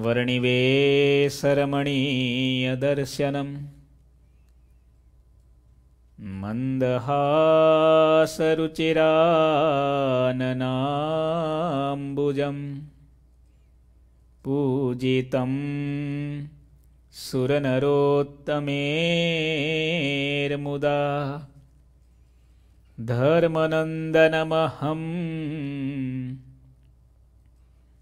वर्णिवेशरमणीयदर्शनं मन्दहासरुचिराननाम्बुजं पूजितं सुरनरोत्तमेर्मुदा धर्मनन्दनमहम्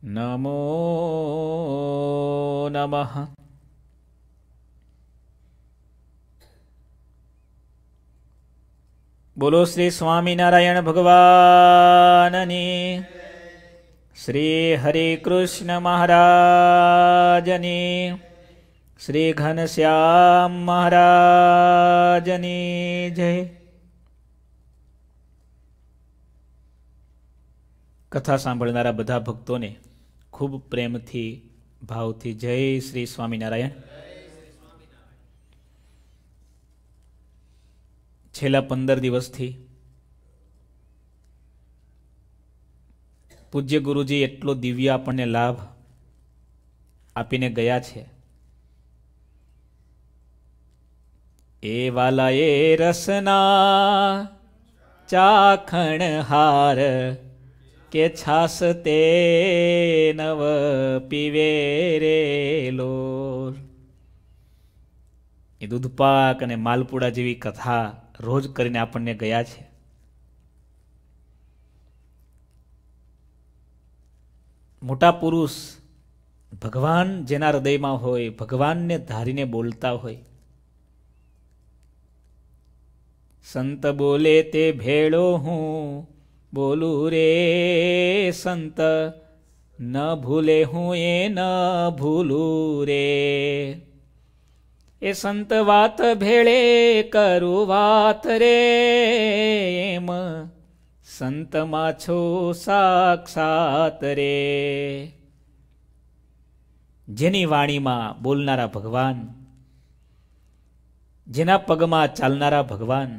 નમો નમઃ બોલો શ્રી સ્વામિનારાયણ ભગવાનની શ્રી હરે કૃષ્ણ મહારાજની શ્રી ઘનશ્યામ મહારાજની જય કથા સાંભળનારા બધા ભક્તોને ખૂબ પ્રેમથી ભાવથી જય શ્રી સ્વામિનારાયણ છેલ્લા પંદર દિવસથી પૂજ્ય ગુરુજી એટલો દિવ્ય આપણને લાભ આપીને ગયા છે એ વાલા એ રસના ચાખણ હાર કે છાસ તે નવ પીવે રે લોર એ દૂધપાક અને માલપુડા જેવી કથા રોજ કરીને આપણને ગયા છે મોટા પુરુષ ભગવાન જેના હૃદયમાં હોય ભગવાનને ધારીને બોલતા હોય સંત બોલે તે ભેળો હું બોલું રે સંત ન ભૂલે હું એ ન ભૂલું રે એ સંત વાત ભેળે કરું વાત રે એમ સંતમાં છો સાક્ષાત રે જેની વાણીમાં બોલનારા ભગવાન જેના પગમાં ચાલનારા ભગવાન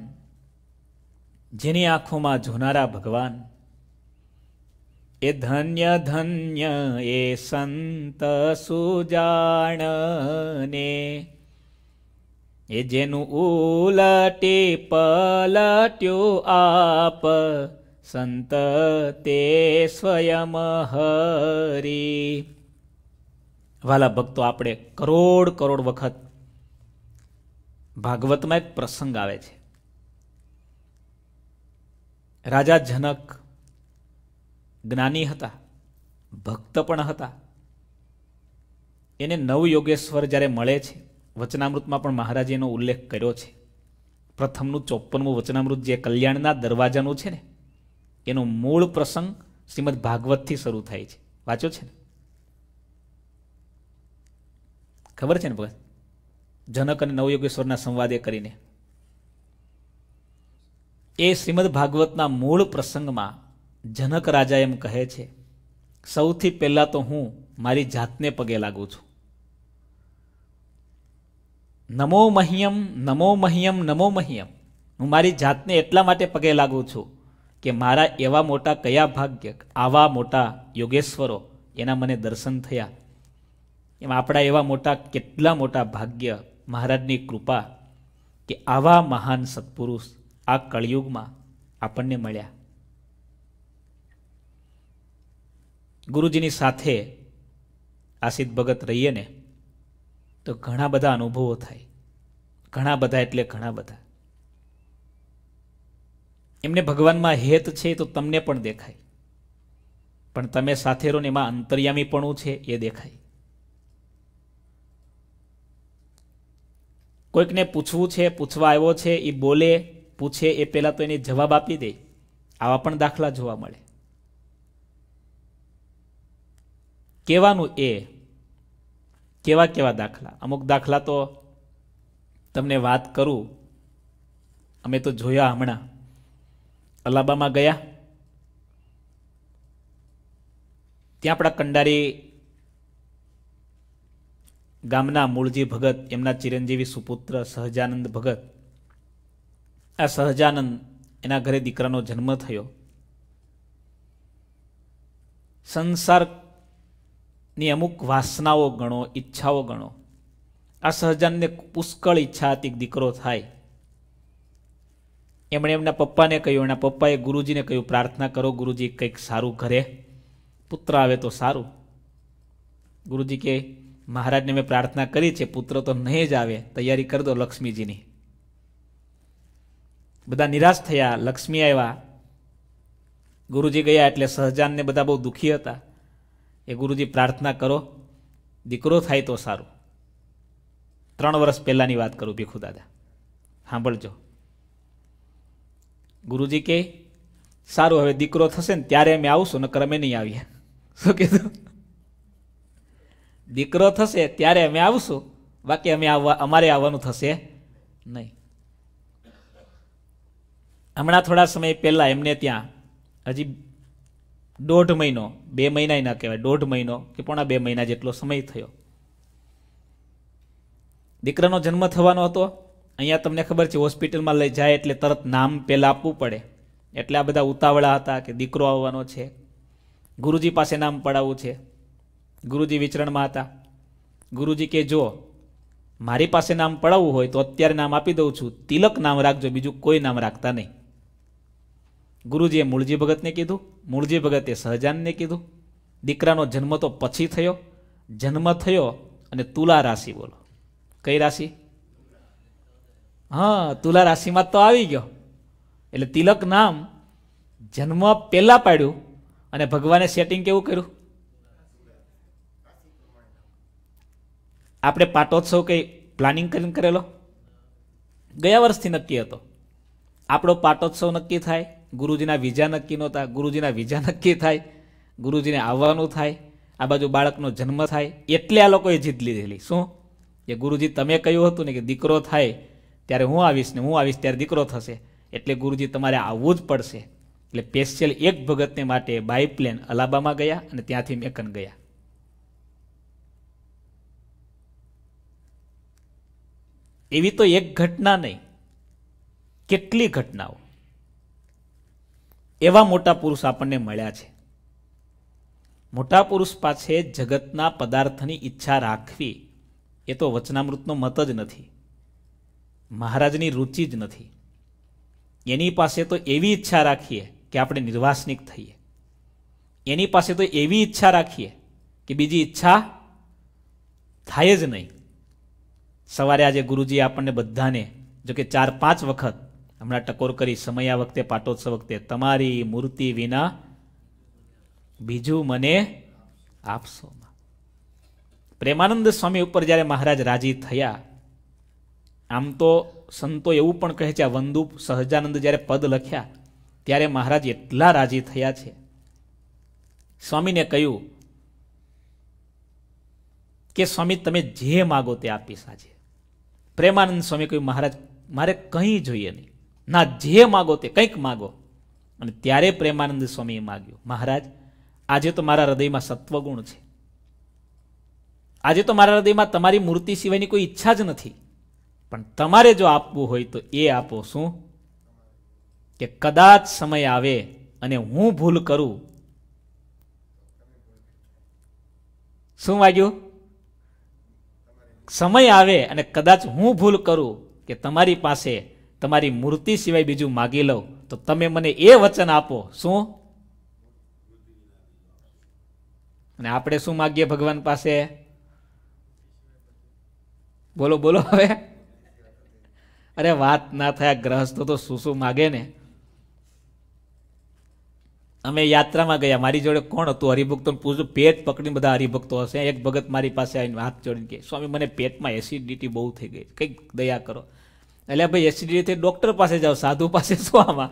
જેની આંખોમાં જોનારા ભગવાન એ ધન્ય ધન્ય એ સંત સુજાણને એ જેનું ઉલટે પલટ્યું આપ સંત તે સ્વયં હરી વાલા ભક્તો આપણે કરોડ કરોડ વખત ભાગવતમાં એક પ્રસંગ આવે છે રાજા જનક જ્ઞાની હતા ભક્ત પણ હતા એને નવ યોગેશ્વર જ્યારે મળે છે વચનામૃતમાં પણ મહારાજે એનો ઉલ્લેખ કર્યો છે પ્રથમનું ચોપ્પનમું વચનામૃત જે કલ્યાણના દરવાજાનું છે ને એનો મૂળ પ્રસંગ શ્રીમદ ભાગવતથી શરૂ થાય છે વાંચો છે ને ખબર છે ને ભગત જનક અને નવયોગેશ્વરના સંવાદે કરીને એ શ્રીમદ ભાગવતના મૂળ પ્રસંગમાં જનક રાજા એમ કહે છે સૌથી પહેલાં તો હું મારી જાતને પગે લાગું છું નમો મહિયમ નમો મહિયમ નમો મહિયમ હું મારી જાતને એટલા માટે પગે લાગું છું કે મારા એવા મોટા કયા ભાગ્ય આવા મોટા યોગેશ્વરો એના મને દર્શન થયા એમ આપણા એવા મોટા કેટલા મોટા ભાગ્ય મહારાજની કૃપા કે આવા મહાન સત્પુરુષ આ કળયુગમાં આપણને મળ્યા ગુરુજીની સાથે આસિત ભગત રહીએ ને તો ઘણા બધા અનુભવો થાય ઘણા બધા એટલે ઘણા બધા એમને ભગવાનમાં હેત છે તો તમને પણ દેખાય પણ તમે સાથે રહો ને એમાં અંતર્યામીપણું છે એ દેખાય કોઈકને પૂછવું છે પૂછવા આવ્યો છે એ બોલે પૂછે એ પહેલાં તો એને જવાબ આપી દે આવા પણ દાખલા જોવા મળે કહેવાનું એ કેવા કેવા દાખલા અમુક દાખલા તો તમને વાત કરું અમે તો જોયા હમણાં અલાબામાં ગયા ત્યાં આપણા કંડારી ગામના મૂળજી ભગત એમના ચિરંજીવી સુપુત્ર સહજાનંદ ભગત આ સહજાનંદ એના ઘરે દીકરાનો જન્મ થયો સંસારની અમુક વાસનાઓ ગણો ઈચ્છાઓ ગણો આ સહજાનને પુષ્કળ ઈચ્છા હતી દીકરો થાય એમણે એમના પપ્પાને કહ્યું એના પપ્પાએ ગુરુજીને કહ્યું પ્રાર્થના કરો ગુરુજી કંઈક સારું ઘરે પુત્ર આવે તો સારું ગુરુજી કે મહારાજને મેં પ્રાર્થના કરી છે પુત્ર તો નહીં જ આવે તૈયારી કરી દો લક્ષ્મીજીની બધા નિરાશ થયા લક્ષ્મી આવ્યા ગુરુજી ગયા એટલે સહજાનને બધા બહુ દુઃખી હતા એ ગુરુજી પ્રાર્થના કરો દીકરો થાય તો સારું ત્રણ વર્ષ પહેલાંની વાત કરું ભીખુ દાદા સાંભળજો ગુરુજી કે સારું હવે દીકરો થશે ને ત્યારે અમે આવશું નકર અમે નહીં આવીએ શું કીધું દીકરો થશે ત્યારે અમે આવશું બાકી અમે આવવા અમારે આવવાનું થશે નહીં હમણાં થોડા સમય પહેલાં એમને ત્યાં હજી દોઢ મહિનો બે મહિના ના કહેવાય દોઢ મહિનો કે પોણા બે મહિના જેટલો સમય થયો દીકરાનો જન્મ થવાનો હતો અહીંયા તમને ખબર છે હોસ્પિટલમાં લઈ જાય એટલે તરત નામ પહેલાં આપવું પડે એટલે આ બધા ઉતાવળા હતા કે દીકરો આવવાનો છે ગુરુજી પાસે નામ પડાવવું છે ગુરુજી વિચરણમાં હતા ગુરુજી કે જો મારી પાસે નામ પડાવવું હોય તો અત્યારે નામ આપી દઉં છું તિલક નામ રાખજો બીજું કોઈ નામ રાખતા નહીં ગુરુજીએ મૂળજી ભગતને કીધું મૂળજી ભગતે સહજાનને કીધું દીકરાનો જન્મ તો પછી થયો જન્મ થયો અને તુલા રાશિ બોલો કઈ રાશિ હા તુલા રાશિમાં તો આવી ગયો એટલે તિલક નામ જન્મ પહેલાં પાડ્યું અને ભગવાને સેટિંગ કેવું કર્યું આપણે પાટોત્સવ કંઈ પ્લાનિંગ કરીને કરેલો ગયા વર્ષથી નક્કી હતો આપણો પાટોત્સવ નક્કી થાય ગુરુજીના વિજા નક્કી નહોતા ગુરુજીના વિજા નક્કી થાય ગુરુજીને આવવાનું થાય આ બાજુ બાળકનો જન્મ થાય એટલે આ લોકોએ જીત લીધેલી શું કે ગુરુજી તમે કહ્યું હતું ને કે દીકરો થાય ત્યારે હું આવીશ ને હું આવીશ ત્યારે દીકરો થશે એટલે ગુરુજી તમારે આવવું જ પડશે એટલે સ્પેશિયલ એક ભગતને માટે બાય પ્લેન અલાબામાં ગયા અને ત્યાંથી મેકન ગયા એવી તો એક ઘટના નહીં કેટલી ઘટનાઓ એવા મોટા પુરુષ આપણને મળ્યા છે મોટા પુરુષ પાસે જગતના પદાર્થની ઈચ્છા રાખવી એ તો વચનામૃતનો મત જ નથી મહારાજની રુચિ જ નથી એની પાસે તો એવી ઈચ્છા રાખીએ કે આપણે નિર્વાસનિક થઈએ એની પાસે તો એવી ઈચ્છા રાખીએ કે બીજી ઈચ્છા થાય જ નહીં સવારે આજે ગુરુજી આપણને બધાને જો કે ચાર પાંચ વખત હમણાં ટકોર કરી સમયા વખતે પાટોત્સવ વખતે તમારી મૂર્તિ વિના બીજું મને આપશો પ્રેમાનંદ સ્વામી ઉપર જ્યારે મહારાજ રાજી થયા આમ તો સંતો એવું પણ કહે છે આ વંદુ સહજાનંદ જ્યારે પદ લખ્યા ત્યારે મહારાજ એટલા રાજી થયા છે સ્વામીને કહ્યું કે સ્વામી તમે જે માગો તે આપીશ આજે પ્રેમાનંદ સ્વામી કહ્યું મહારાજ મારે કંઈ જોઈએ નહીં ના જે માગો તે કંઈક માગો અને ત્યારે પ્રેમાનંદ સ્વામીએ માગ્યું મહારાજ આજે તો મારા હૃદયમાં સત્વગુણ છે આજે તો મારા હૃદયમાં તમારી મૂર્તિ સિવાયની કોઈ ઈચ્છા જ નથી પણ તમારે જો આપવું હોય તો એ આપો શું કે કદાચ સમય આવે અને હું ભૂલ કરું શું વાગ્યું સમય આવે અને કદાચ હું ભૂલ કરું કે તમારી પાસે તમારી મૂર્તિ સિવાય બીજું માગી લઉં તો તમે મને એ વચન આપો શું અને આપણે શું માગીએ ભગવાન પાસે બોલો બોલો હવે અરે વાત ના થાય ગ્રહસ્થો તો શું શું માગે ને અમે યાત્રામાં ગયા મારી જોડે કોણ હતું હરિભક્તો પૂછું પેટ પકડીને બધા હરિભક્તો હશે એક ભગત મારી પાસે આવીને હાથ જોડીને કે સ્વામી મને પેટમાં એસિડિટી બહુ થઈ ગઈ કંઈક દયા કરો એટલે ભાઈ એસિડિટી ડૉક્ટર પાસે જાઓ સાધુ પાસે શું આમાં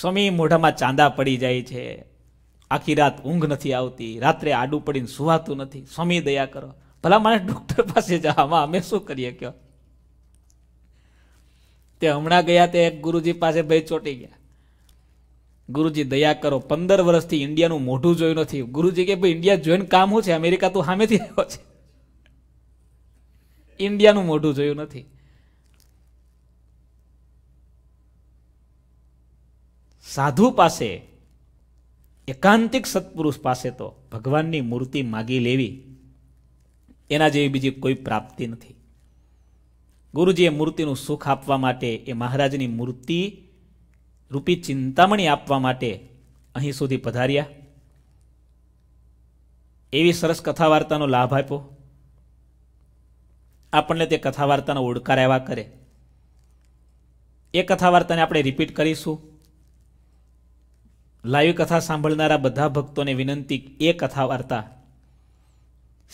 સ્વામી મોઢામાં ચાંદા પડી જાય છે આખી રાત ઊંઘ નથી આવતી રાત્રે આડું પડીને સુવાતું નથી સ્વામી દયા કરો ભલા માણસ ડૉક્ટર પાસે જવામાં અમે શું કરીએ કયો તે હમણાં ગયા તે એક ગુરુજી પાસે ભાઈ ચોટી ગયા ગુરુજી દયા કરો પંદર વર્ષથી ઇન્ડિયાનું મોઢું જોયું નથી ગુરુજી કે ભાઈ ઇન્ડિયા જોઈને કામ શું છે અમેરિકા તો સામેથી આવ્યો છે ઇન્ડિયાનું મોઢું જોયું નથી સાધુ પાસે એકાંતિક સત્પુરુષ પાસે તો ભગવાનની મૂર્તિ માગી લેવી એના જેવી બીજી કોઈ પ્રાપ્તિ નથી ગુરુજીએ મૂર્તિનું સુખ આપવા માટે એ મહારાજની મૂર્તિ રૂપી ચિંતામણી આપવા માટે અહીં સુધી પધાર્યા એવી સરસ કથા વાર્તાનો લાભ આપ્યો આપણને તે કથા વાર્તાનો ઓડકાર આવ્યા કરે એ કથા વાર્તાને આપણે રિપીટ કરીશું લાઈવ કથા સાંભળનારા બધા ભક્તોને વિનંતી એ કથા વાર્તા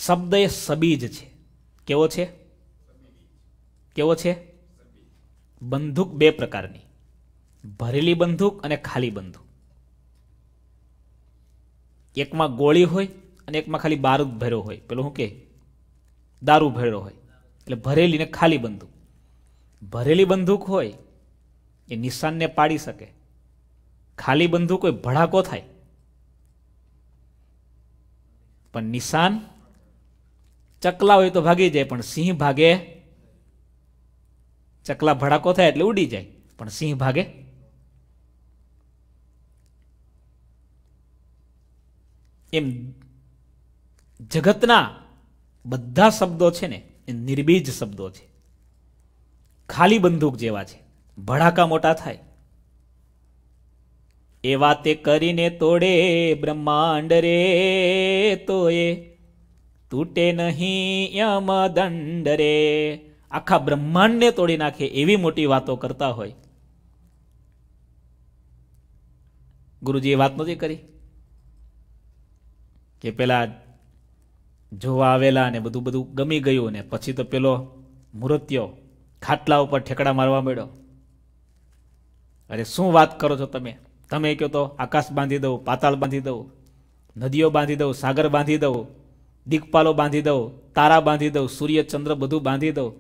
શબ્દ એ સબીજ છે કેવો છે કેવો છે બંદૂક બે પ્રકારની ભરેલી બંદૂક અને ખાલી બંદૂક એકમાં ગોળી હોય અને એકમાં ખાલી બારૂદ ભર્યો હોય પેલું શું કે દારૂ ભર્યો હોય એટલે ભરેલી ને ખાલી બંદૂક ભરેલી બંદૂક હોય એ નિશાનને પાડી શકે ખાલી બંદૂક હોય ભડાકો થાય પણ નિશાન ચકલા હોય તો ભાગી જાય પણ સિંહ ભાગે ચકલા ભડાકો થાય એટલે ઉડી જાય પણ સિંહ ભાગે એમ જગતના બધા શબ્દો છે ને એ નિર્બીજ શબ્દો છે ખાલી બંદૂક જેવા છે ભડાકા મોટા થાય એ વાતે કરીને તોડે બ્રહ્માંડ રે તો એ તૂટે નહીં યમ દંડ રે આખા બ્રહ્માંડને તોડી નાખે એવી મોટી વાતો કરતા હોય ગુરુજીએ વાત નથી કરી કે પેલા જોવા આવેલા ને બધું બધું ગમી ગયું ને પછી તો પેલો મૂર્ત્યો ખાટલા ઉપર ઠેકડા મારવા મળ્યો અરે શું વાત કરો છો તમે તમે કહો તો આકાશ બાંધી દઉં પાતાળ બાંધી દઉં નદીઓ બાંધી દઉં સાગર બાંધી દઉં દીકપાલો બાંધી દઉં તારા બાંધી દઉં સૂર્ય ચંદ્ર બધું બાંધી દઉં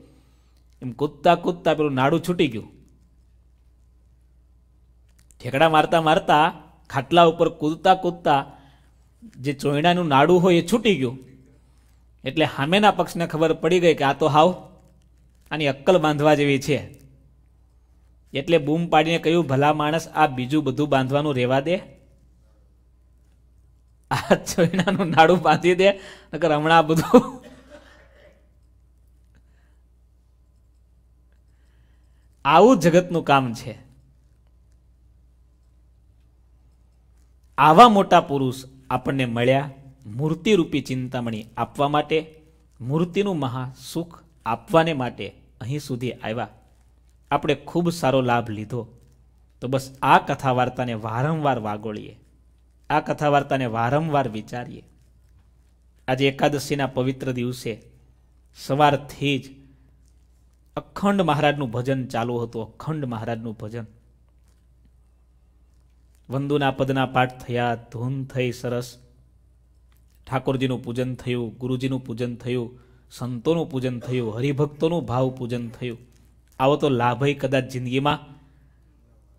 એમ કૂદતા કૂદતા પેલું નાડું છૂટી ગયું ઠેકડા મારતા મારતા ખાટલા ઉપર કૂદતા કૂદતા જે ચોયણાનું નાડું હોય એ છૂટી ગયું એટલે હામેના પક્ષને ખબર પડી ગઈ કે આ તો હાવ આની અક્કલ બાંધવા જેવી છે એટલે બૂમ પાડીને કહ્યું ભલા માણસ આ બીજું બધું બાંધવાનું રહેવા દે આ ચોઈનાનું નાડું બાંધી દે નકર હમણાં બધું આવું જગતનું કામ છે આવા મોટા પુરુષ આપણને મળ્યા મૂર્તિરૂપી ચિંતામણી આપવા માટે મૂર્તિનું મહાસુખ આપવાને માટે અહીં સુધી આવ્યા આપણે ખૂબ સારો લાભ લીધો તો બસ આ કથા વાર્તાને વારંવાર વાગોળીએ આ કથા વાર્તાને વારંવાર વિચારીએ આજે એકાદશીના પવિત્ર દિવસે સવારથી જ અખંડ મહારાજનું ભજન ચાલુ હતું અખંડ મહારાજનું ભજન વંદુના પદના પાઠ થયા ધૂન થઈ સરસ ઠાકોરજીનું પૂજન થયું ગુરુજીનું પૂજન થયું સંતોનું પૂજન થયું હરિભક્તોનું ભાવ પૂજન થયું આવો તો લાભય કદાચ જિંદગીમાં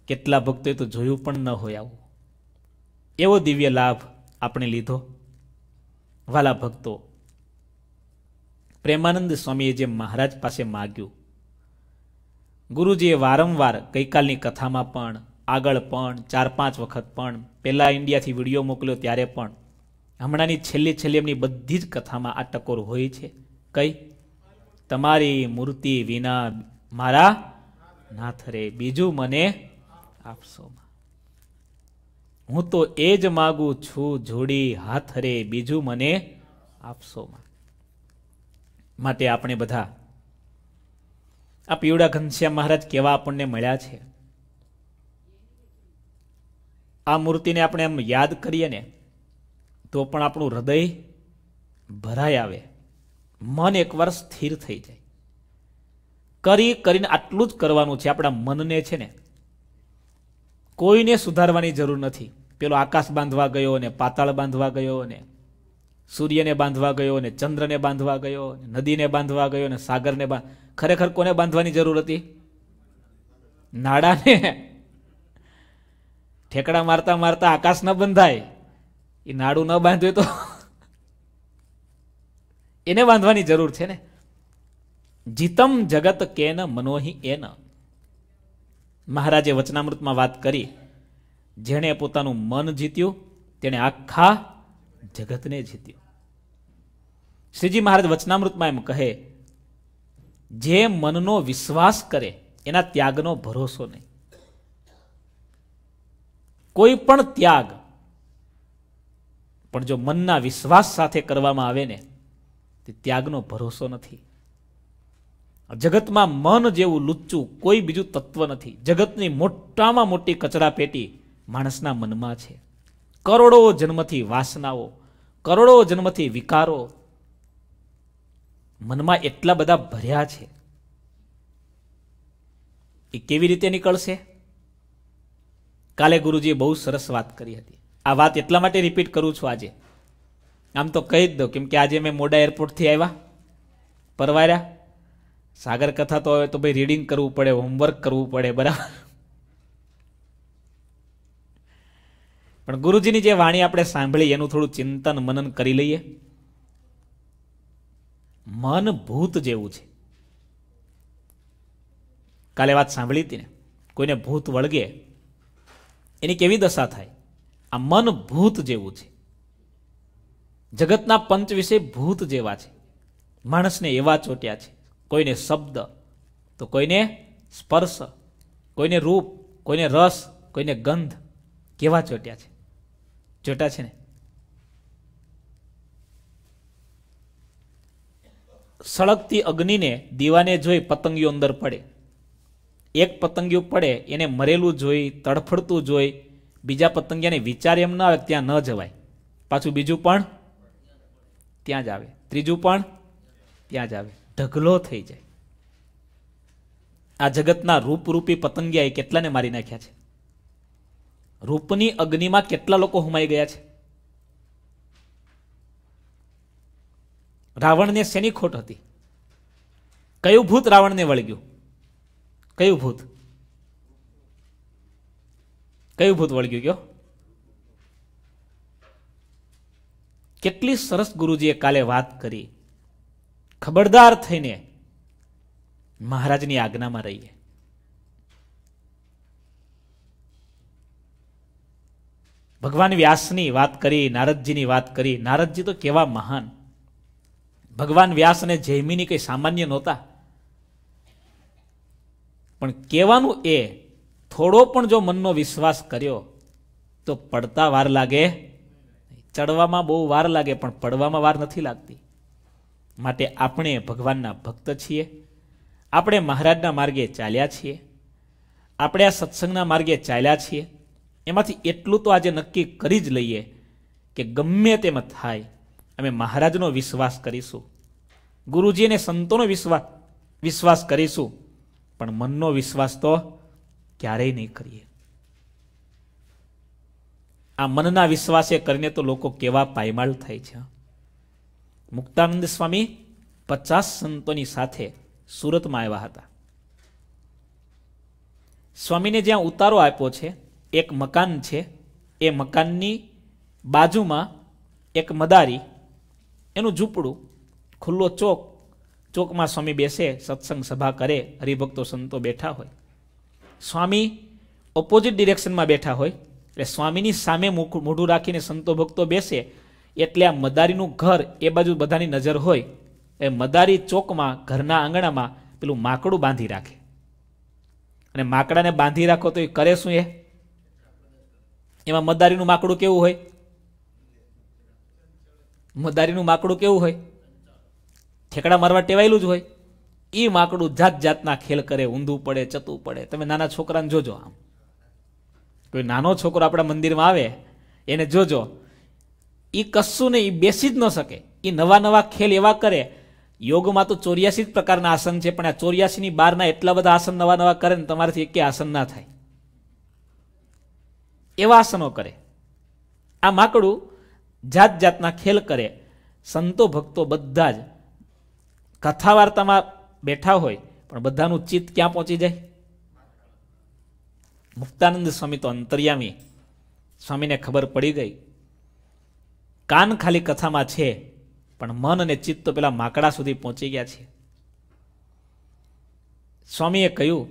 કેટલા ભક્તોએ તો જોયું પણ ન હોય આવું એવો દિવ્ય લાભ આપણે લીધો વાલા ભક્તો પ્રેમાનંદ સ્વામીએ જે મહારાજ પાસે માગ્યું ગુરુજીએ વારંવાર ગઈકાલની કથામાં પણ આગળ પણ ચાર પાંચ વખત પણ પહેલાં ઇન્ડિયાથી વિડીયો મોકલ્યો ત્યારે પણ હમણાંની છેલ્લી છેલ્લી એમની બધી જ કથામાં આ ટકોર હોય છે કઈ તમારી મૂર્તિ વિના મારા નાથરે બીજું મને આપશો હું તો એ જ માગું છું જોડી હાથ રે બીજું મને આપશો માટે આપણે બધા આ પીવડા ઘનશ્યામ મહારાજ કેવા આપણને મળ્યા છે આ મૂર્તિને આપણે એમ યાદ કરીએ ને તો પણ આપણું હૃદય ભરાઈ આવે મન એકવાર સ્થિર થઈ જાય કરી કરીને આટલું જ કરવાનું છે આપણા મનને છે ને કોઈને સુધારવાની જરૂર નથી પેલો આકાશ બાંધવા ગયો ને પાતાળ બાંધવા ગયો ને સૂર્યને બાંધવા ગયો ને ચંદ્રને બાંધવા ગયો નદીને બાંધવા ગયો ને સાગરને ખરેખર કોને બાંધવાની જરૂર હતી નાડાને ઠેકડા મારતા મારતા આકાશ ન બંધાય એ નાડું ન બાંધવે તો એને બાંધવાની જરૂર છે ને જીતમ જગત કેન મનોહી એન મહારાજે વચનામૃતમાં વાત કરી જેણે પોતાનું મન જીત્યું તેણે આખા જગતને જીત્યું શ્રીજી મહારાજ વચનામૃતમાં એમ કહે જે મનનો વિશ્વાસ કરે એના ત્યાગનો ભરોસો નહીં કોઈ પણ ત્યાગ પણ જો મનના વિશ્વાસ સાથે કરવામાં આવે ને તે ત્યાગનો ભરોસો નથી જગતમાં મન જેવું લુચ્ચું કોઈ બીજું તત્વ નથી જગતની મોટામાં મોટી કચરા પેટી માણસના મનમાં છે કરોડો જન્મથી વાસનાઓ કરોડો જન્મથી વિકારો મનમાં એટલા બધા ભર્યા છે એ કેવી રીતે નીકળશે કાલે ગુરુજીએ બહુ સરસ વાત કરી હતી આ વાત એટલા માટે રિપીટ કરું છું આજે આમ તો કહી જ દો કેમ કે આજે મેં મોડા એરપોર્ટથી આવ્યા પરવાર્યા સાગર કથા તો હવે તો ભાઈ રીડિંગ કરવું પડે હોમવર્ક કરવું પડે બરાબર પણ ગુરુજીની જે વાણી આપણે સાંભળી એનું થોડું ચિંતન મનન કરી લઈએ મન ભૂત જેવું છે કાલે વાત સાંભળી હતી ને કોઈને ભૂત વળગે એની કેવી દશા થાય આ મન ભૂત જેવું છે જગતના પંચ વિશે ભૂત જેવા છે માણસને એવા ચોટ્યા છે કોઈને શબ્દ તો કોઈને સ્પર્શ કોઈને રૂપ કોઈને રસ કોઈને ગંધ કેવા ચોટ્યા છે ચોટ્યા છે ને સળગતી અગ્નિને દીવાને જોઈ પતંગીઓ અંદર પડે એક પતંગિયું પડે એને મરેલું જોઈ તડફડતું જોઈ બીજા પતંગિયાને વિચાર એમ ન આવે ત્યાં ન જવાય પાછું બીજું પણ ત્યાં જ આવે ત્રીજું પણ ત્યાં જ આવે ઢગલો થઈ જાય આ જગતના રૂપરૂપી પતંગિયાએ કેટલાને મારી નાખ્યા છે રૂપની અગ્નિમાં કેટલા લોકો હુમાઈ ગયા છે રાવણને શેની ખોટ હતી કયું ભૂત રાવણને વળગ્યું કયું ભૂત કયું ભૂત વળગ્યું કયો કેટલી સરસ ગુરુજીએ કાલે વાત કરી ખબરદાર થઈને મહારાજની આજ્ઞામાં રહીએ ભગવાન વ્યાસની વાત કરી નારદજીની વાત કરી નારદજી તો કેવા મહાન ભગવાન વ્યાસ અને જૈમિની કઈ સામાન્ય નહોતા પણ કહેવાનું એ થોડો પણ જો મનનો વિશ્વાસ કર્યો તો પડતા વાર લાગે ચડવામાં બહુ વાર લાગે પણ પડવામાં વાર નથી લાગતી માટે આપણે ભગવાનના ભક્ત છીએ આપણે મહારાજના માર્ગે ચાલ્યા છીએ આપણે આ સત્સંગના માર્ગે ચાલ્યા છીએ એમાંથી એટલું તો આજે નક્કી કરી જ લઈએ કે ગમે તેમ થાય અમે મહારાજનો વિશ્વાસ કરીશું ગુરુજી અને સંતોનો વિશ્વાસ વિશ્વાસ કરીશું પણ મનનો વિશ્વાસ તો ક્યારેય નહીં કરીએ આ મનના વિશ્વાસે કરીને તો લોકો કેવા પાયમાળ થાય છે મુક્તાનંદ સ્વામી પચાસ સંતોની સાથે સુરતમાં આવ્યા હતા સ્વામીને જ્યાં ઉતારો આપ્યો છે એક મકાન છે એ મકાનની બાજુમાં એક મદારી એનું ઝૂંપડું ખુલ્લો ચોક ચોકમાં સ્વામી બેસે સત્સંગ સભા કરે હરિભક્તો સંતો બેઠા હોય સ્વામી ઓપોઝિટ ડિરેક્શનમાં બેઠા હોય એટલે સ્વામીની સામે મોઢું રાખીને સંતો ભક્તો બેસે એટલે આ મદારીનું ઘર એ બાજુ બધાની નજર હોય એ મદારી ચોકમાં ઘરના આંગણામાં પેલું માકડું બાંધી રાખે અને માકડાને બાંધી રાખો તો એ કરે શું એ એમાં મદારીનું માકડું કેવું હોય મદારીનું માકડું કેવું હોય ઠેકડા મારવા ટેવાયેલું જ હોય એ માકડું જાત જાતના ખેલ કરે ઊંધું પડે ચતું પડે તમે નાના છોકરાને જોજો આમ કોઈ નાનો છોકરો આપણા મંદિરમાં આવે એને જોજો એ કશું નહીં એ બેસી જ ન શકે એ નવા નવા ખેલ એવા કરે યોગમાં તો ચોર્યાસી જ પ્રકારના આસન છે પણ આ ચોર્યાસીની બહારના એટલા બધા આસન નવા નવા કરે ને તમારાથી એક આસન ના થાય એવા આસનો કરે આ માકડું જાત જાતના ખેલ કરે સંતો ભક્તો બધા જ કથા વાર્તામાં બેઠા હોય પણ બધાનું ચિત્ત ક્યાં પહોંચી જાય મુક્તાનંદ સ્વામી તો અંતર્યામી સ્વામીને ખબર પડી ગઈ કાન ખાલી કથામાં છે પણ મન અને ચિત્ત તો પેલા માકડા સુધી પહોંચી ગયા છે સ્વામીએ કહ્યું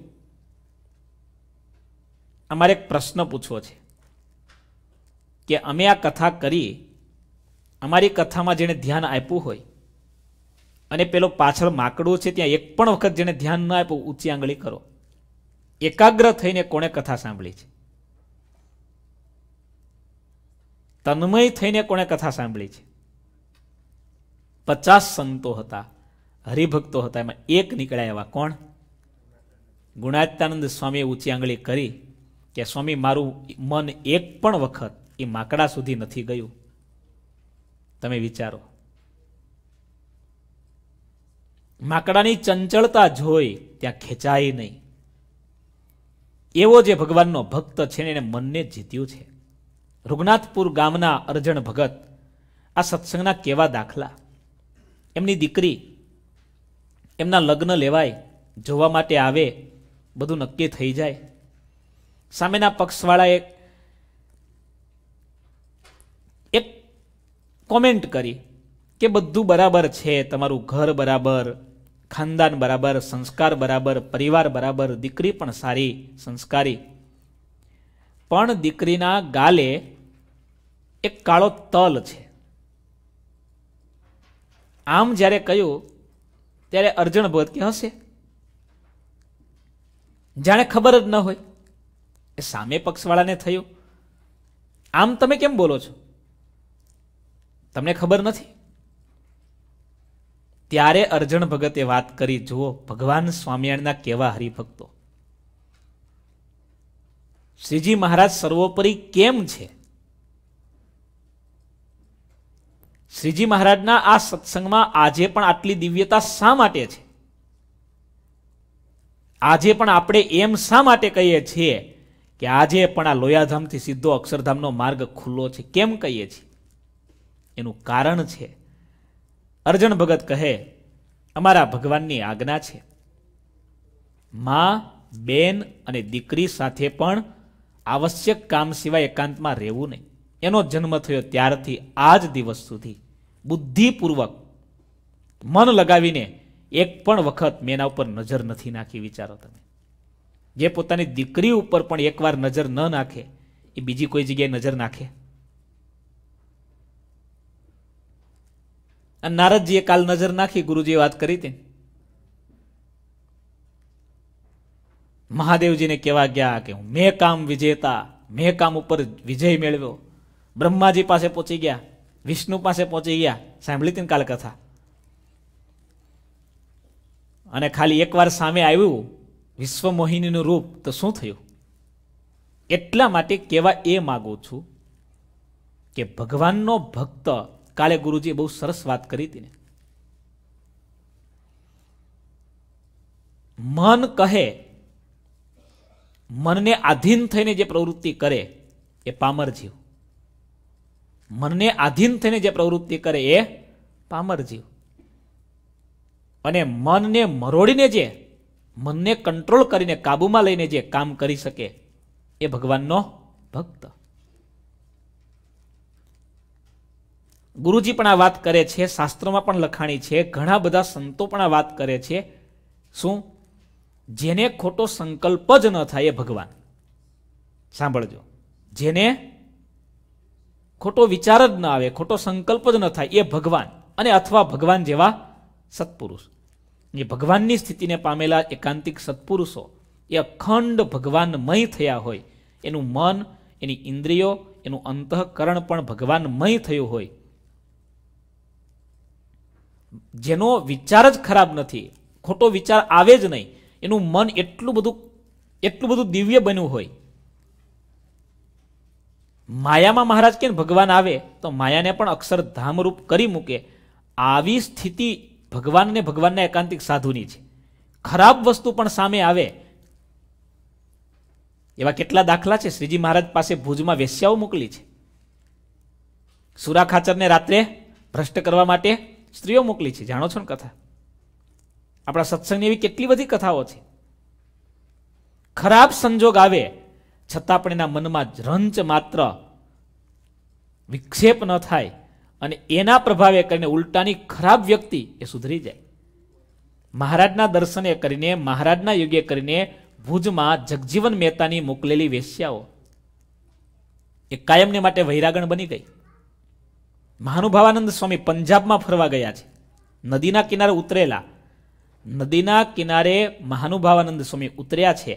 અમારે એક પ્રશ્ન પૂછવો છે કે અમે આ કથા કરી અમારી કથામાં જેણે ધ્યાન આપ્યું હોય અને પેલો પાછળ માકડું છે ત્યાં એક પણ વખત જેને ધ્યાન ન આપ્યું ઊંચી આંગળી કરો એકાગ્ર થઈને કોણે કથા સાંભળી છે તન્મય થઈને કોણે કથા સાંભળી છે પચાસ સંતો હતા હરિભક્તો હતા એમાં એક નીકળ્યા એવા કોણ ગુણાત્યાનંદ સ્વામીએ ઊંચી આંગળી કરી કે સ્વામી મારું મન એક પણ વખત એ માકડા સુધી નથી ગયું તમે વિચારો માકડાની ચંચળતા જોઈ ત્યાં ખેંચાય નહીં એવો જે ભગવાનનો ભક્ત છે ને એને મનને જીત્યું છે રૂગનાથપુર ગામના અર્જણ ભગત આ સત્સંગના કેવા દાખલા એમની દીકરી એમના લગ્ન લેવાય જોવા માટે આવે બધું નક્કી થઈ જાય સામેના પક્ષવાળાએ એક કોમેન્ટ કરી કે બધું બરાબર છે તમારું ઘર બરાબર ખાનદાન બરાબર સંસ્કાર બરાબર પરિવાર બરાબર દીકરી પણ સારી સંસ્કારી પણ દીકરીના ગાલે એક કાળો તલ છે આમ જ્યારે કહ્યું ત્યારે અર્જણ ભગત કે હશે જાણે ખબર જ ન હોય એ સામે પક્ષવાળાને થયું આમ તમે કેમ બોલો છો તમને ખબર નથી ત્યારે અર્જણ ભગતે વાત કરી જુઓ ભગવાન સ્વામિનારાયણના કેવા હરિભક્તો શ્રીજી મહારાજ સર્વોપરી કેમ છે શ્રીજી મહારાજના આ સત્સંગમાં આજે પણ આટલી દિવ્યતા શા માટે છે આજે પણ આપણે એમ શા માટે કહીએ છીએ કે આજે પણ આ લોયાધામથી સીધો અક્ષરધામનો માર્ગ ખુલ્લો છે કેમ કહીએ છીએ એનું કારણ છે અર્જણ ભગત કહે અમારા ભગવાનની આજ્ઞા છે માં બેન અને દીકરી સાથે પણ આવશ્યક કામ સિવાય એકાંતમાં રહેવું નહીં એનો જન્મ થયો ત્યારથી આ જ દિવસ સુધી બુદ્ધિપૂર્વક મન લગાવીને એક પણ વખત મેં એના ઉપર નજર નથી નાખી વિચારો તમે જે પોતાની દીકરી ઉપર પણ એકવાર નજર ન નાખે એ બીજી કોઈ જગ્યાએ નજર નાખે નારદજીએ કાલ નજર નાખી ગુરુજીએ વાત કરી હતી મહાદેવજીને કેવા ગયા કે હું મેં કામ વિજેતા મેં કામ ઉપર વિજય મેળવ્યો બ્રહ્માજી પાસે પહોંચી ગયા વિષ્ણુ પાસે પહોંચી ગયા સાંભળી હતી કથા અને ખાલી એકવાર સામે આવ્યું વિશ્વ મોહિનીનું રૂપ તો શું થયું એટલા માટે કહેવા એ માગું છું કે ભગવાનનો ભક્ત કાલે ગુરુજીએ બહુ સરસ વાત કરી હતી ને મન કહે મનને આધીન થઈને જે પ્રવૃત્તિ કરે એ પામર જીવ મનને આધીન થઈને જે પ્રવૃત્તિ કરે એ પામર જીવ અને મનને મરોડીને જે મનને કંટ્રોલ કરીને કાબૂમાં લઈને જે કામ કરી શકે એ ભગવાનનો ભક્ત ગુરુજી પણ આ વાત કરે છે શાસ્ત્રમાં પણ લખાણી છે ઘણા બધા સંતો પણ આ વાત કરે છે શું જેને ખોટો સંકલ્પ જ ન થાય એ ભગવાન સાંભળજો જેને ખોટો વિચાર જ ન આવે ખોટો સંકલ્પ જ ન થાય એ ભગવાન અને અથવા ભગવાન જેવા સત્પુરુષ એ ભગવાનની સ્થિતિને પામેલા એકાંતિક સત્પુરુષો એ અખંડ ભગવાનમય થયા હોય એનું મન એની ઇન્દ્રિયો એનું અંતઃકરણ પણ ભગવાનમય થયું હોય જેનો વિચાર જ ખરાબ નથી ખોટો વિચાર આવે જ નહીં એનું મન એટલું બધું એટલું બધું દિવ્ય બન્યું હોય માયામાં મહારાજ કે ભગવાન આવે તો માયાને પણ અક્ષરધામરૂપ કરી મૂકે આવી સ્થિતિ ભગવાનને ભગવાનના એકાંતિક સાધુની છે ખરાબ વસ્તુ પણ સામે આવે એવા કેટલા દાખલા છે શ્રીજી મહારાજ પાસે ભુજમાં વેશ્યાઓ મોકલી છે સુરા ખાચરને રાત્રે ભ્રષ્ટ કરવા માટે સ્ત્રીઓ મોકલી છે જાણો છો ને કથા આપણા સત્સંગની એવી કેટલી બધી કથાઓ છે ખરાબ સંજોગ આવે છતાં પણ એના મનમાં રંચ માત્ર વિક્ષેપ ન થાય અને એના પ્રભાવે કરીને ઉલટાની ખરાબ વ્યક્તિ એ સુધરી જાય મહારાજના દર્શને કરીને મહારાજના યુગે કરીને ભુજમાં જગજીવન મહેતાની મોકલેલી વેશ્યાઓ એ કાયમને માટે વૈરાગણ બની ગઈ મહાનુભાવાનંદ સ્વામી પંજાબમાં ફરવા ગયા છે નદીના કિનારે ઉતરેલા નદીના કિનારે મહાનુભાવાનંદ સ્વામી ઉતર્યા છે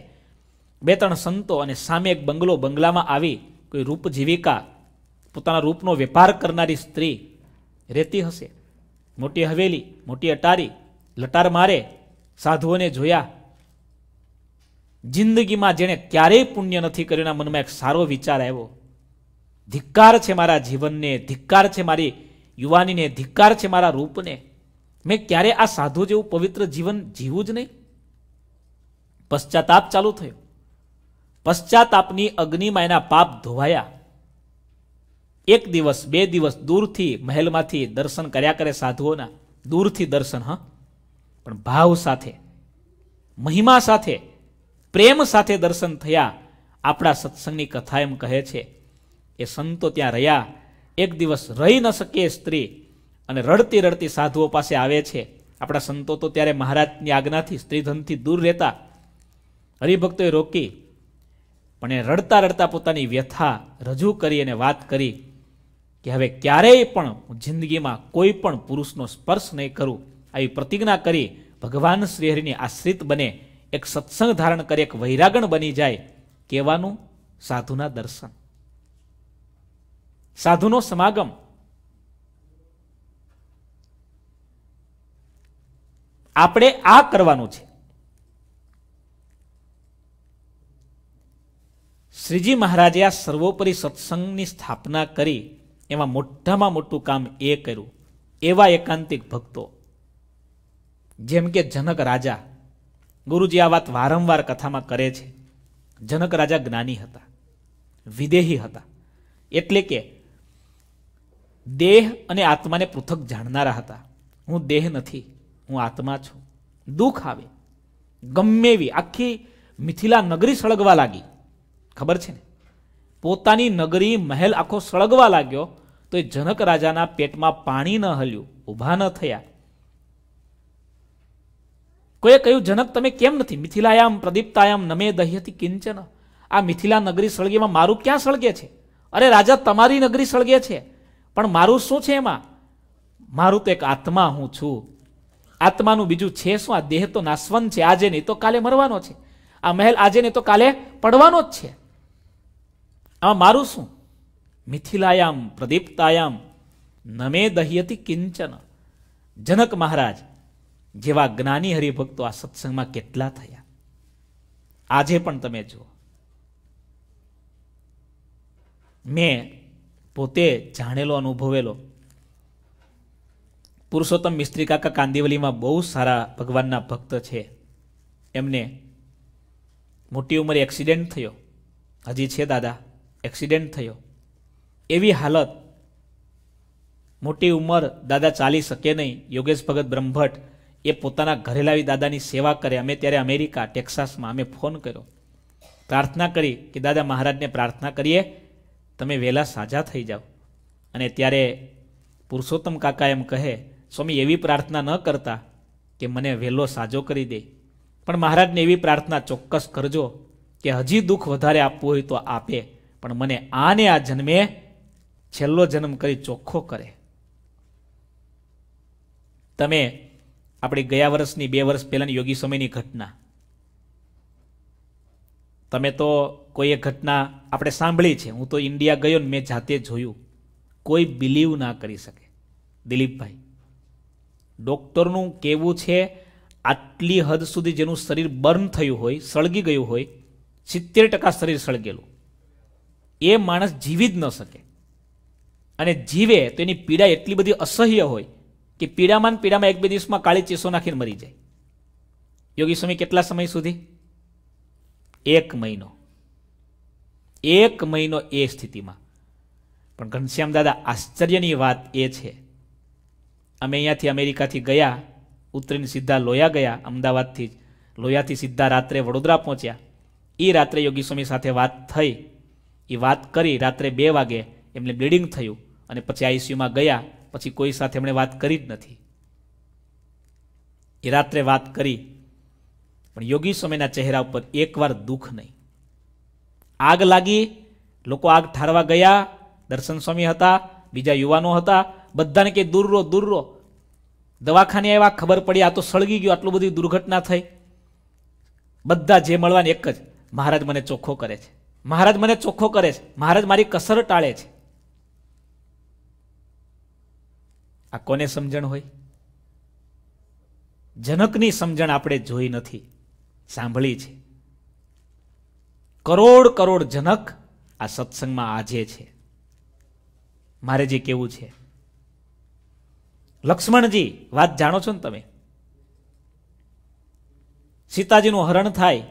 બે ત્રણ સંતો અને સામે એક બંગલો બંગલામાં આવી કોઈ રૂપ જીવિકા પોતાના રૂપનો વેપાર કરનારી સ્ત્રી રહેતી હશે મોટી હવેલી મોટી અટારી લટાર મારે સાધુઓને જોયા જિંદગીમાં જેણે ક્યારેય પુણ્ય નથી કર્યું મનમાં એક સારો વિચાર આવ્યો ધિક્કાર છે મારા જીવનને ધિક્કાર છે મારી યુવાનીને ધિક્કાર છે મારા રૂપને મેં ક્યારે આ સાધુ જેવું પવિત્ર જીવન જીવું જ નહીં પશ્ચાતાપ ચાલુ થયો પશ્ચાતાપની અગ્નિમાં એના પાપ ધોવાયા એક દિવસ બે દિવસ દૂરથી મહેલમાંથી દર્શન કર્યા કરે સાધુઓના દૂરથી દર્શન હા પણ ભાવ સાથે મહિમા સાથે પ્રેમ સાથે દર્શન થયા આપણા સત્સંગની કથા એમ કહે છે એ સંતો ત્યાં રહ્યા એક દિવસ રહી ન શકે સ્ત્રી અને રડતી રડતી સાધુઓ પાસે આવે છે આપણા સંતો તો ત્યારે મહારાજની આજ્ઞાથી સ્ત્રીધનથી દૂર રહેતા હરિભક્તોએ રોકી પણ એ રડતા રડતા પોતાની વ્યથા રજૂ કરી અને વાત કરી કે હવે ક્યારેય પણ હું જિંદગીમાં કોઈ પણ પુરુષનો સ્પર્શ નહીં કરું આવી પ્રતિજ્ઞા કરી ભગવાન શ્રીહરિની આશ્રિત બને એક સત્સંગ ધારણ કરી એક વૈરાગણ બની જાય કહેવાનું સાધુના દર્શન સાધુનો સમાગમ આપણે આ કરવાનું છે શ્રીજી મહારાજે આ સર્વોપરી સત્સંગની સ્થાપના કરી એમાં મોટામાં મોટું કામ એ કર્યું એવા એકાંતિક ભક્તો જેમ કે જનક રાજા ગુરુજી આ વાત વારંવાર કથામાં કરે છે જનક રાજા જ્ઞાની હતા વિદેહી હતા એટલે કે દેહ અને આત્માને પૃથક જાણનારા હતા હું દેહ નથી હું આત્મા છું દુઃખ આવે ગમે એવી આખી મિથિલા નગરી સળગવા લાગી ખબર છે ને પોતાની નગરી મહેલ આખો સળગવા લાગ્યો તો એ જનક રાજાના પેટમાં પાણી ન હલ્યું ઊભા ન થયા કોઈએ કહ્યું જનક તમે કેમ નથી મિથિલાયામ પ્રદીપ્તાયામ નમે દહ્યથી કિંચન આ મિથિલા નગરી સળગીમાં મારું ક્યાં સળગે છે અરે રાજા તમારી નગરી સળગે છે પણ મારું શું છે એમાં મારું તો એક આત્મા હું છું આત્માનું બીજું છે શું આ દેહ તો નાસવન છે આજે નહીં તો કાલે મરવાનો છે આ મહેલ આજે નહીં તો કાલે પડવાનો જ છે આમાં મારું શું મિથિલાયામ પ્રદીપ્તાયામ નમે દહ્યતિ કિંચન જનક મહારાજ જેવા જ્ઞાની હરિભક્તો આ સત્સંગમાં કેટલા થયા આજે પણ તમે જુઓ મેં પોતે જાણેલો અનુભવેલો પુરુષોત્તમ મિસ્ત્રી કાકા કાંદીવલીમાં બહુ સારા ભગવાનના ભક્ત છે એમને મોટી ઉંમરે એક્સિડન્ટ થયો હજી છે દાદા એક્સિડન્ટ થયો એવી હાલત મોટી ઉંમર દાદા ચાલી શકે નહીં યોગેશ ભગત બ્રહ્મભટ્ટ એ પોતાના ઘરે લાવી દાદાની સેવા કરે અમે ત્યારે અમેરિકા ટેક્સાસમાં અમે ફોન કર્યો પ્રાર્થના કરી કે દાદા મહારાજને પ્રાર્થના કરીએ તમે વહેલા સાજા થઈ જાઓ અને ત્યારે પુરુષોત્તમ કાકા એમ કહે સ્વામી એવી પ્રાર્થના ન કરતા કે મને વહેલો સાજો કરી દે પણ મહારાજને એવી પ્રાર્થના ચોક્કસ કરજો કે હજી દુઃખ વધારે આપવું હોય તો આપે પણ મને આને આ જન્મે છેલ્લો જન્મ કરી ચોખ્ખો કરે તમે આપણી ગયા વર્ષની બે વર્ષ પહેલાંની યોગી સમયની ઘટના તમે તો કોઈ એક ઘટના આપણે સાંભળી છે હું તો ઇન્ડિયા ગયો ને મેં જાતે જોયું કોઈ બિલીવ ના કરી શકે દિલીપભાઈ ડૉક્ટરનું કહેવું છે આટલી હદ સુધી જેનું શરીર બર્ન થયું હોય સળગી ગયું હોય સિત્તેર ટકા શરીર સળગેલું એ માણસ જીવી જ ન શકે અને જીવે તો એની પીડા એટલી બધી અસહ્ય હોય કે પીડામાં પીડામાં એક બે દિવસમાં કાળી ચીસો નાખીને મરી જાય યોગી સ્વામી કેટલા સમય સુધી એક મહિનો એક મહિનો એ સ્થિતિમાં પણ ઘનશ્યામ દાદા આશ્ચર્યની વાત એ છે અમે અહીંયાથી અમેરિકાથી ગયા ઉતરીને સીધા લોયા ગયા અમદાવાદથી જ લોયાથી સીધા રાત્રે વડોદરા પહોંચ્યા એ રાત્રે યોગી સ્વામી સાથે વાત થઈ એ વાત કરી રાત્રે બે વાગે એમને બ્લીડિંગ થયું અને પછી આઈસીયુમાં ગયા પછી કોઈ સાથે એમણે વાત કરી જ નથી એ રાત્રે વાત કરી પણ યોગી સ્વામીના ચહેરા ઉપર એકવાર દુઃખ નહીં આગ લાગી લોકો આગ ઠારવા ગયા દર્શન સ્વામી હતા બીજા યુવાનો હતા બધાને કે દૂર રહો દૂર રહો દવાખાને એવા ખબર પડી આ તો સળગી ગયું આટલું બધી દુર્ઘટના થઈ બધા જે મળવાની એક જ મહારાજ મને ચોખ્ખો કરે છે મહારાજ મને ચોખ્ખો કરે છે મહારાજ મારી કસર ટાળે છે આ કોને સમજણ હોય જનકની સમજણ આપણે જોઈ નથી સાંભળી છે કરોડ કરોડ જનક આ સત્સંગમાં આજે છે મારે જે કેવું છે લક્ષ્મણજી વાત જાણો છો ને તમે સીતાજીનું હરણ થાય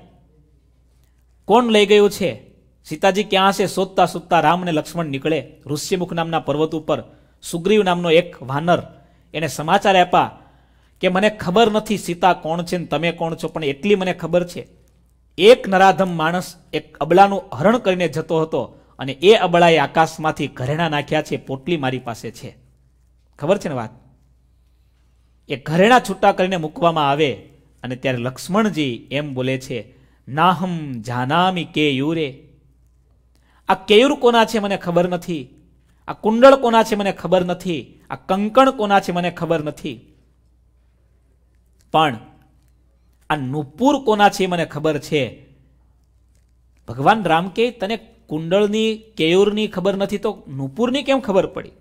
કોણ લઈ ગયું છે સીતાજી ક્યાં હશે શોધતા શોધતા રામ અને લક્ષ્મણ નીકળે ઋષ્યમુખ નામના પર્વત ઉપર સુગ્રીવ નામનો એક વાનર એને સમાચાર આપ્યા કે મને ખબર નથી સીતા કોણ છે ને તમે કોણ છો પણ એટલી મને ખબર છે એક નરાધમ માણસ એક અબળાનું હરણ કરીને જતો હતો અને એ અબળાએ આકાશમાંથી ઘરેણા નાખ્યા છે પોટલી મારી પાસે છે ખબર છે ને વાત એ ઘરેણા છૂટા કરીને મૂકવામાં આવે અને ત્યારે લક્ષ્મણજી એમ બોલે છે નાહમ જાનામી કેયુરે આ કેયુર કોના છે મને ખબર નથી આ કુંડળ કોના છે મને ખબર નથી આ કંકણ કોના છે મને ખબર નથી પણ આ નુપુર કોના છે મને ખબર છે ભગવાન રામ કે તને કુંડળની કેયુરની ખબર નથી તો નુપુરની કેમ ખબર પડી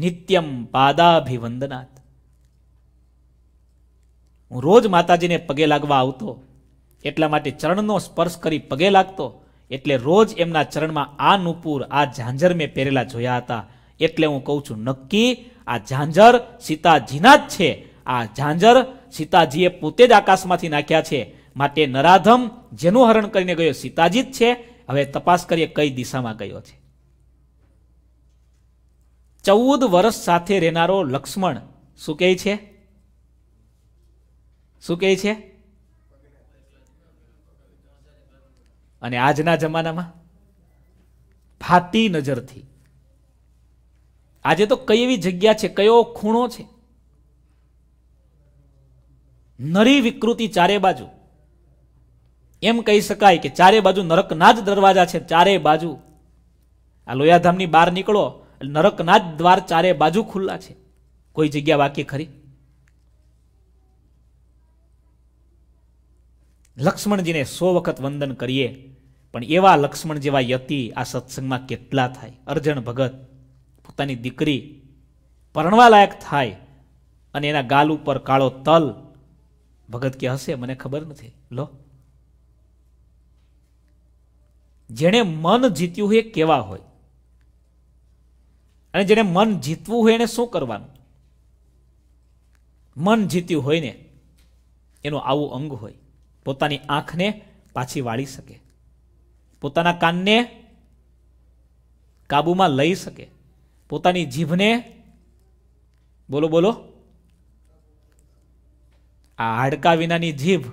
નિત્યમ પાદાભિવંદનાથ હું રોજ માતાજીને પગે લાગવા આવતો એટલા માટે ચરણનો સ્પર્શ કરી પગે લાગતો એટલે રોજ એમના ચરણમાં આ નુપુર આ ઝાંઝર મેં પહેરેલા જોયા હતા એટલે હું કહું છું નક્કી આ ઝાંઝર સીતાજીના જ છે આ ઝાંઝર સીતાજીએ પોતે જ આકાશમાંથી નાખ્યા છે માટે નરાધમ જેનું હરણ કરીને ગયો સીતાજી જ છે હવે તપાસ કરીએ કઈ દિશામાં ગયો છે ચૌદ વર્ષ સાથે રહેનારો લક્ષ્મણ શું કહે છે શું કહે છે અને આજના જમાનામાં ફાતી નજરથી આજે તો કઈ એવી જગ્યા છે કયો ખૂણો છે નરી વિકૃતિ ચારે બાજુ એમ કહી શકાય કે ચારે બાજુ નરકના જ દરવાજા છે ચારે બાજુ આ લોયાધામની બહાર નીકળો નરકના જ દ્વાર ચારે બાજુ ખુલ્લા છે કોઈ જગ્યા વાકી ખરી લક્ષ્મણજીને સો વખત વંદન કરીએ પણ એવા લક્ષ્મણ જેવા યતિ આ સત્સંગમાં કેટલા થાય અર્જણ ભગત પોતાની દીકરી પરણવા લાયક થાય અને એના ગાલ ઉપર કાળો તલ ભગત કે હશે મને ખબર નથી લો જેણે મન જીત્યું હોય કેવા હોય અને જેને મન જીતવું હોય એને શું કરવાનું મન જીત્યું હોય ને એનું આવું અંગ હોય પોતાની આંખને પાછી વાળી શકે પોતાના કાનને કાબુમાં લઈ શકે પોતાની જીભને બોલો બોલો આ હાડકા વિનાની જીભ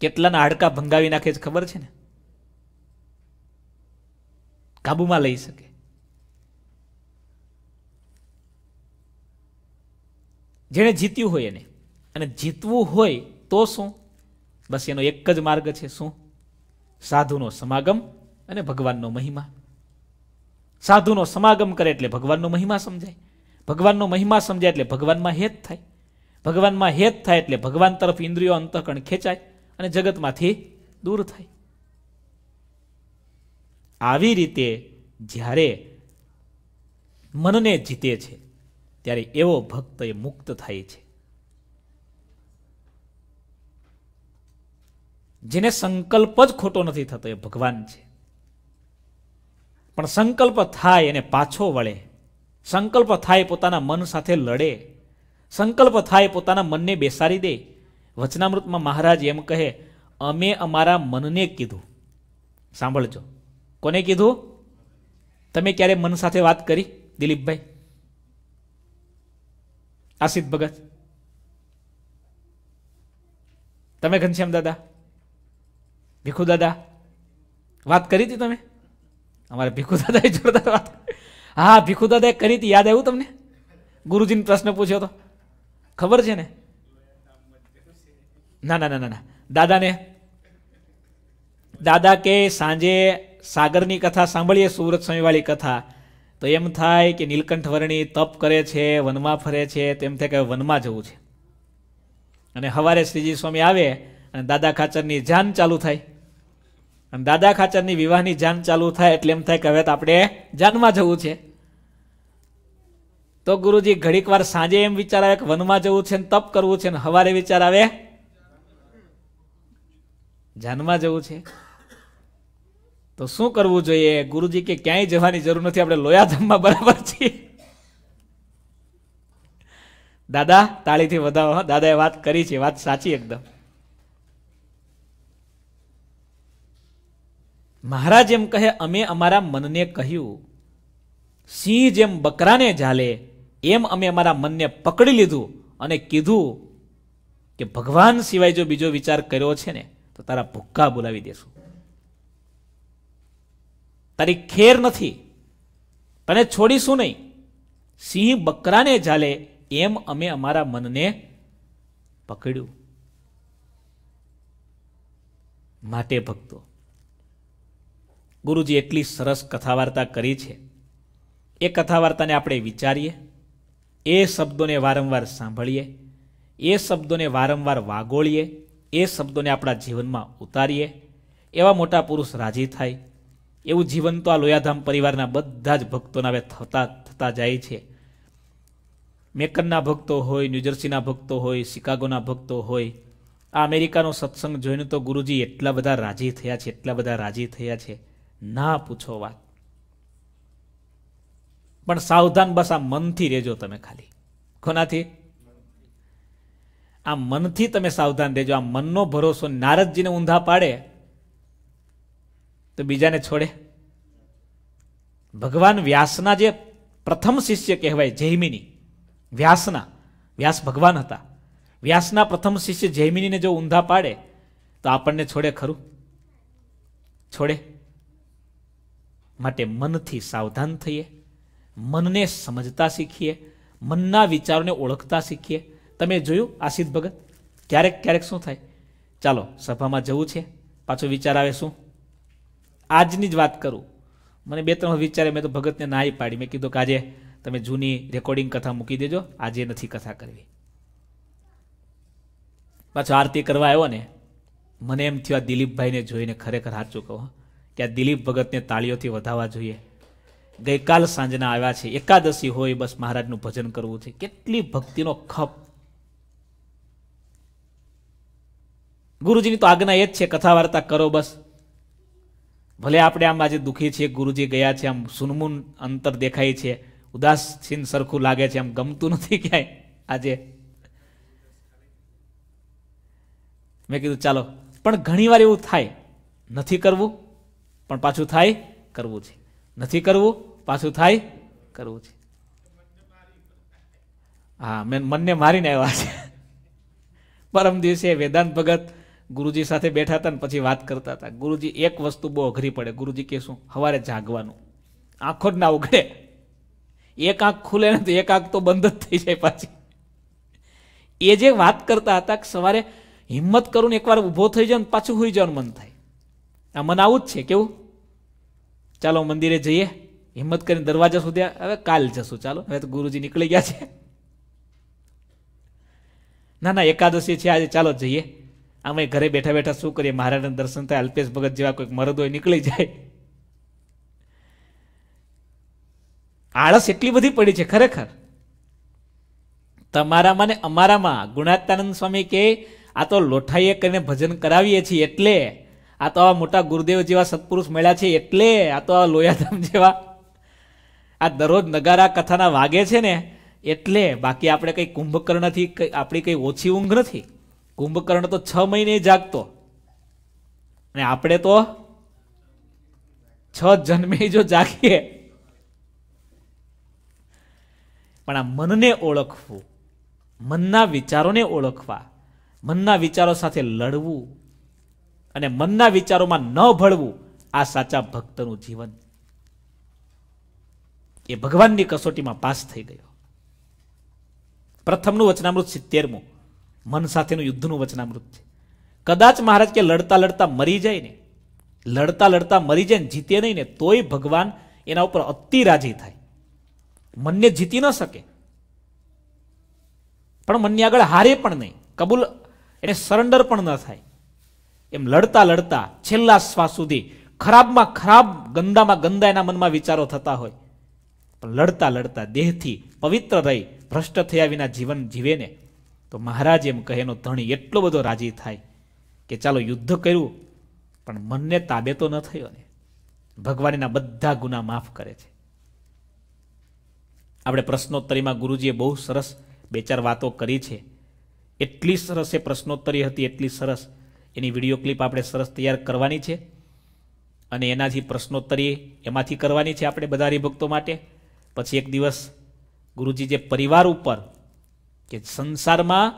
કેટલાના હાડકા ભંગાવી નાખે છે ખબર છે ને કાબુમાં લઈ શકે જેણે જીત્યું હોય એને અને જીતવું હોય તો શું બસ એનો એક જ માર્ગ છે શું સાધુનો સમાગમ અને ભગવાનનો મહિમા સાધુનો સમાગમ કરે એટલે ભગવાનનો મહિમા સમજાય ભગવાનનો મહિમા સમજાય એટલે ભગવાનમાં હેત થાય ભગવાનમાં હેત થાય એટલે ભગવાન તરફ ઇન્દ્રિયો અંતઃકણ ખેંચાય અને જગતમાંથી દૂર થાય આવી રીતે જ્યારે મનને જીતે છે ત્યારે એવો ભક્ત એ મુક્ત થાય છે જેને સંકલ્પ જ ખોટો નથી થતો એ ભગવાન છે પણ સંકલ્પ થાય એને પાછો વળે સંકલ્પ થાય પોતાના મન સાથે લડે સંકલ્પ થાય પોતાના મનને બેસાડી દે વચનામૃતમાં મહારાજ એમ કહે અમે અમારા મનને કીધું સાંભળજો કોને કીધું તમે ક્યારે મન સાથે વાત કરી દિલીપભાઈ આસિત ભગત તમે ઘનશ્યામ દાદા ભીખુ દાદા વાત કરી હતી તમે અમારે ભીખુ દાદાએ જોરદાર વાત હા ભીખુ દાદાએ કરી હતી યાદ આવ્યું તમને ગુરુજીને પ્રશ્ન પૂછ્યો હતો ખબર છે ને ના ના ના ના દાદાને દાદા કે સાંજે સાગરની કથા સાંભળીએ સુરત સ્વામીવાળી કથા તો એમ થાય કે નીલકંઠ વર્ણી તપ કરે છે વનમાં ફરે છે તેમ થાય કે વનમાં જવું છે અને હવારે શ્રીજી સ્વામી આવે અને દાદા ખાચરની જાન ચાલુ થાય અને દાદા ખાચરની વિવાહની જાન ચાલુ થાય એટલે એમ થાય કે હવે તો આપણે જાનમાં જવું છે તો ગુરુજી ઘડીક વાર સાંજે એમ વિચાર આવે કે વનમાં જવું છે ને તપ કરવું છે ને હવારે વિચાર આવે જાનમાં જવું છે તો શું કરવું જોઈએ ગુરુજી કે ક્યાંય જવાની જરૂર નથી આપણે લોયાધામમાં બરાબર છીએ દાદા તાળીથી વધાવો દાદાએ વાત કરી છે વાત સાચી એકદમ મહારાજ એમ કહે અમે અમારા મનને કહ્યું સિંહ જેમ બકરાને ઝાલે એમ અમે અમારા મનને પકડી લીધું અને કીધું કે ભગવાન સિવાય જો બીજો વિચાર કર્યો છે ને તો તારા ભૂક્કા બોલાવી દેશું તારી ખેર નથી તને છોડીશું નહીં સિંહ બકરાને જાલે એમ અમે અમારા મનને પકડ્યું માટે ભક્તો ગુરુજી એટલી સરસ કથા વાર્તા કરી છે એ કથા વાર્તાને આપણે વિચારીએ એ શબ્દોને વારંવાર સાંભળીએ એ શબ્દોને વારંવાર વાગોળીએ એ શબ્દોને આપણા જીવનમાં ઉતારીએ એવા મોટા પુરુષ રાજી થાય એવું જીવન તો આ લોયાધામ પરિવારના બધા જ ભક્તોના હવે થતા થતા જાય છે મેકનના ભક્તો હોય ન્યૂજર્સીના ભક્તો હોય શિકાગોના ભક્તો હોય આ અમેરિકાનો સત્સંગ જોઈને તો ગુરુજી એટલા બધા રાજી થયા છે એટલા બધા રાજી થયા છે ના પૂછો વાત પણ સાવધાન બસ આ મનથી રહેજો તમે ખાલી કોનાથી આ મનથી તમે સાવધાન રહેજો આ મનનો ભરોસો નારદજીને ઊંધા પાડે તો બીજાને છોડે ભગવાન વ્યાસના જે પ્રથમ શિષ્ય કહેવાય જૈમિની વ્યાસના વ્યાસ ભગવાન હતા વ્યાસના પ્રથમ શિષ્ય જૈમિનીને જો ઊંધા પાડે તો આપણને છોડે ખરું છોડે માટે મનથી સાવધાન થઈએ મનને સમજતા શીખીએ મનના વિચારોને ઓળખતા શીખીએ તમે જોયું આશિત ભગત ક્યારેક ક્યારેક શું થાય ચાલો સભામાં જવું છે પાછો વિચાર આવે શું આજની જ વાત કરું મને બે ત્રણ વિચારે મેં તો ભગતને નાઈ પાડી મેં કીધું કે આજે તમે જૂની રેકોર્ડિંગ કથા મૂકી દેજો આજે નથી કથા કરવી પાછો આરતી કરવા આવ્યો ને મને એમ થયું આ દિલીપભાઈને જોઈને ખરેખર સાચું કહો કે આ દિલીપ ભગતને તાળીઓથી વધાવવા જોઈએ ગઈકાલ સાંજના આવ્યા છે એકાદશી હોય બસ મહારાજનું ભજન કરવું છે કેટલી ભક્તિનો ખપ ગુરુજીની તો આજ્ઞા એ જ છે કથા વાર્તા કરો બસ ભલે આપણે આમ આજે દુઃખી છીએ ગુરુજી ગયા છે આમ સુનમુન અંતર દેખાય છે ઉદાસીન સરખું લાગે છે આમ ગમતું નથી ક્યાંય આજે મેં કીધું ચાલો પણ ઘણીવાર એવું થાય નથી કરવું પણ પાછું થાય કરવું છે નથી કરવું પાછું થાય કરવું છે હા મેં મનને મારીને આવ્યા છે પરમ દિવસે વેદાંત ભગત ગુરુજી સાથે બેઠા હતા ને પછી વાત કરતા હતા ગુરુજી એક વસ્તુ બહુ અઘરી પડે ગુરુજી કે શું સવારે જાગવાનું આંખો જ ના ઉઘડે એક આંખ ખુલે ને તો એક આંખ તો બંધ જ થઈ જાય પાછી એ જે વાત કરતા હતા કે સવારે હિંમત કરું ને એકવાર ઊભો થઈ જાવ ને પાછું હોઈ જવાનું મન થાય આ મન આવું જ છે કેવું ચાલો મંદિરે જઈએ હિંમત કરીને દરવાજા સુધી હવે કાલ જશું ચાલો હવે તો ગુરુજી નીકળી ગયા છે ના ના એકાદશી છે આજે ચાલો જઈએ અમે ઘરે બેઠા બેઠા શું કરીએ મહારાજને દર્શન થાય અલ્પેશ ભગત જેવા કોઈક મરદ હોય નીકળી જાય આળસ એટલી બધી પડી છે ખરેખર તમારામાં ને અમારામાં ગુણાત્યાનંદ સ્વામી કે આ તો લોઠાઈએ કરીને ભજન કરાવીએ છીએ એટલે આ તો આ મોટા ગુરુદેવ જેવા સત્પુરુષ મળ્યા છે એટલે આ તો આ લોયાધામ જેવા આ દરરોજ નગારા કથાના વાગે છે ને એટલે બાકી આપણે કંઈ કુંભકર્ણથી આપણી કંઈ ઓછી ઊંઘ નથી કુંભકર્ણ તો છ મહિને જાગતો અને આપણે તો છ જન્મે જો જાગીએ પણ આ મનને ઓળખવું મનના વિચારોને ઓળખવા મનના વિચારો સાથે લડવું અને મનના વિચારોમાં ન ભળવું આ સાચા ભક્તનું જીવન એ ભગવાનની કસોટીમાં પાસ થઈ ગયો પ્રથમનું વચનામૃત સિત્તેરમું મન સાથેનું યુદ્ધનું વચનામૃત છે કદાચ મહારાજ કે લડતા લડતા મરી જાય ને લડતા લડતા મરી જાય ને જીતે નહીં ને તોય ભગવાન એના ઉપર અતિ રાજી થાય મનને જીતી ન શકે પણ મનની આગળ હારે પણ નહીં કબૂલ એને સરેન્ડર પણ ન થાય એમ લડતા લડતા છેલ્લા શ્વાસ સુધી ખરાબમાં ખરાબ ગંદામાં ગંદા એના મનમાં વિચારો થતા હોય પણ લડતા લડતા દેહથી પવિત્ર રહી ભ્રષ્ટ થયા વિના જીવન જીવે ને તો મહારાજ એમ કહેનો ધણી એટલો બધો રાજી થાય કે ચાલો યુદ્ધ કર્યું પણ મનને તાબે તો ન થયો ને ભગવાનના બધા ગુના માફ કરે છે આપણે પ્રશ્નોત્તરીમાં ગુરુજીએ બહુ સરસ બે ચાર વાતો કરી છે એટલી સરસ એ પ્રશ્નોત્તરી હતી એટલી સરસ એની વિડીયો ક્લિપ આપણે સરસ તૈયાર કરવાની છે અને એનાથી પ્રશ્નોત્તરી એમાંથી કરવાની છે આપણે બધા હરિભક્તો માટે પછી એક દિવસ ગુરુજી જે પરિવાર ઉપર કે સંસારમાં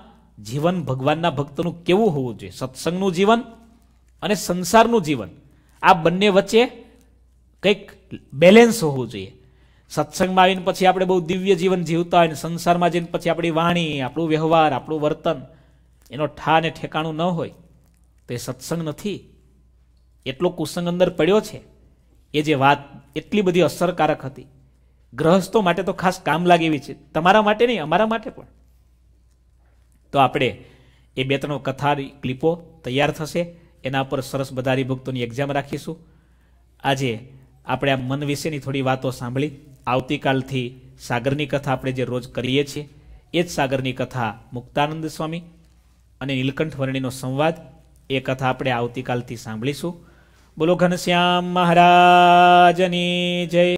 જીવન ભગવાનના ભક્તનું કેવું હોવું જોઈએ સત્સંગનું જીવન અને સંસારનું જીવન આ બંને વચ્ચે કંઈક બેલેન્સ હોવું જોઈએ સત્સંગમાં આવીને પછી આપણે બહુ દિવ્ય જીવન જીવતા હોય ને સંસારમાં જઈને પછી આપણી વાણી આપણું વ્યવહાર આપણું વર્તન એનો ઠા અને ઠેકાણું ન હોય તે સત્સંગ નથી એટલો કુસંગ અંદર પડ્યો છે એ જે વાત એટલી બધી અસરકારક હતી ગ્રહસ્થો માટે તો ખાસ કામ લાગે એવી છે તમારા માટે નહીં અમારા માટે પણ તો આપણે એ બે ત્રણ કથાની ક્લિપો તૈયાર થશે એના પર સરસ બધા ભક્તોની એક્ઝામ રાખીશું આજે આપણે આ મન વિશેની થોડી વાતો સાંભળી આવતીકાલથી સાગરની કથા આપણે જે રોજ કરીએ છીએ એ જ સાગરની કથા મુક્તાનંદ સ્વામી અને નીલકંઠ વર્ણિનો સંવાદ એ કથા આપણે આવતીકાલથી સાંભળીશું બોલો ઘનશ્યામ મહારાજની જય